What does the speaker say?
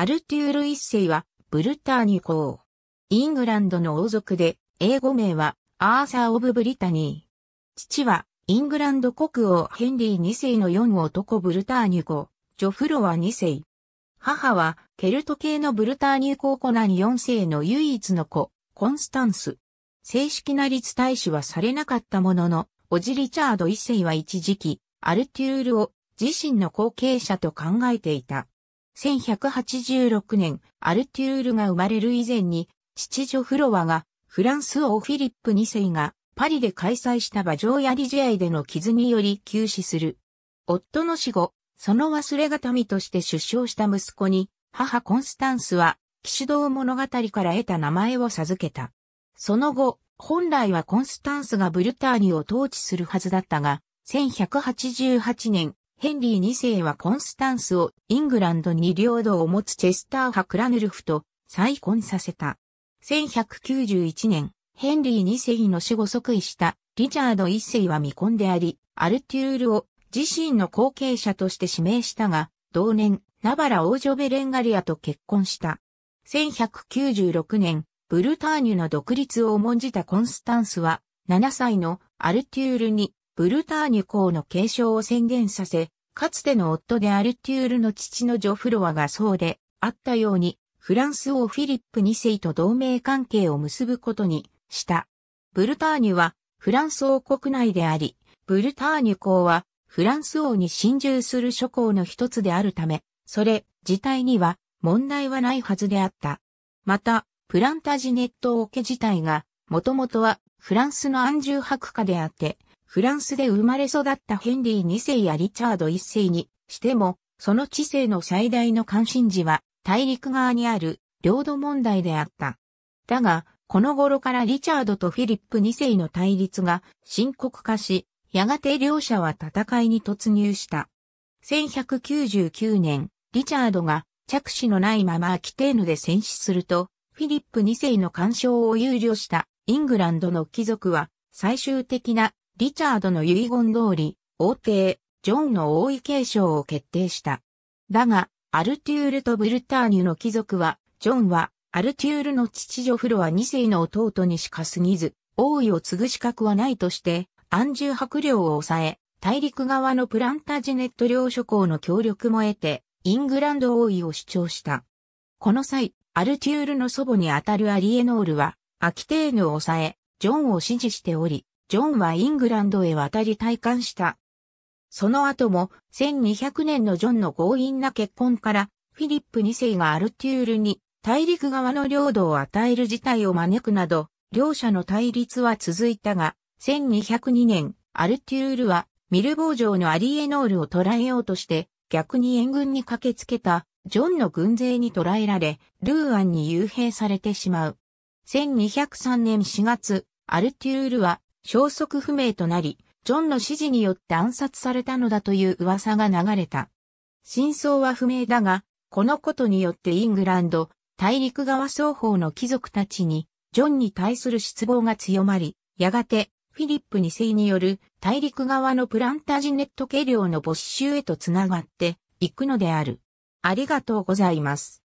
アルテュール一世は、ブルターニュ公。イングランドの王族で、英語名は、アーサー・オブ・ブリタニー。父は、イングランド国王ヘンリー2世の4男ブルターニュ公、ジョフロワ2世。母は、ケルト系のブルターニュ公コナン4世の唯一の子、コンスタンス。正式な立大使はされなかったものの、おじリチャード1世は一時期、アルテュールを自身の後継者と考えていた。1186年、アルテュールが生まれる以前に、父女フロアが、フランス王フィリップ2世が、パリで開催した馬上やり試合での傷により急死する。夫の死後、その忘れがたみとして出生した息子に、母コンスタンスは、騎士道物語から得た名前を授けた。その後、本来はコンスタンスがブルターニュを統治するはずだったが、1188年、ヘンリー2世はコンスタンスをイングランドに領土を持つチェスター派クラヌルフと再婚させた。1191年、ヘンリー2世の死後即位したリチャード1世は未婚であり、アルテュールを自身の後継者として指名したが、同年、ナバラ王女ベレンガリアと結婚した。1196年、ブルターニュの独立を重んじたコンスタンスは、7歳のアルテュールにブルターニュ公の継承を宣言させ、かつての夫でアルテュールの父のジョフロワがそうであったように、フランス王フィリップ2世と同盟関係を結ぶことにした。ブルターニュはフランス王国内であり、ブルターニュ公はフランス王に侵入する諸侯の一つであるため、それ自体には問題はないはずであった。また、プランタジネット王家自体が、もともとはフランスの安住博家であって、フランスで生まれ育ったヘンリー2世やリチャード1世にしても、その知性の最大の関心事は大陸側にある領土問題であった。だが、この頃からリチャードとフィリップ2世の対立が深刻化し、やがて両者は戦いに突入した。1199年、リチャードが着手のないままアキテーヌで戦死すると、フィリップ2世の干渉を憂慮したイングランドの貴族は最終的なリチャードの遺言通り、王帝、ジョンの王位継承を決定した。だが、アルテュールとブルターニュの貴族は、ジョンは、アルテュールの父女フロア2世の弟にしか過ぎず、王位を継ぐ資格はないとして、安住白領を抑え、大陸側のプランタジネット領諸侯の協力も得て、イングランド王位を主張した。この際、アルテュールの祖母にあたるアリエノールは、アキテーヌを抑え、ジョンを支持しており、ジョンはイングランドへ渡り退官した。その後も1200年のジョンの強引な結婚からフィリップ2世がアルテュールに大陸側の領土を与える事態を招くなど、両者の対立は続いたが、1202年、アルテュールはミルボー城のアリエノールを捕らえようとして、逆に援軍に駆けつけたジョンの軍勢に捕らえられ、ルーアンに幽閉されてしまう。1203年4月、アルテュールは消息不明となり、ジョンの指示によって暗殺されたのだという噂が流れた。真相は不明だが、このことによってイングランド、大陸側双方の貴族たちに、ジョンに対する失望が強まり、やがて、フィリップ2世による大陸側のプランタジネット家領の没収へとつながっていくのである。ありがとうございます。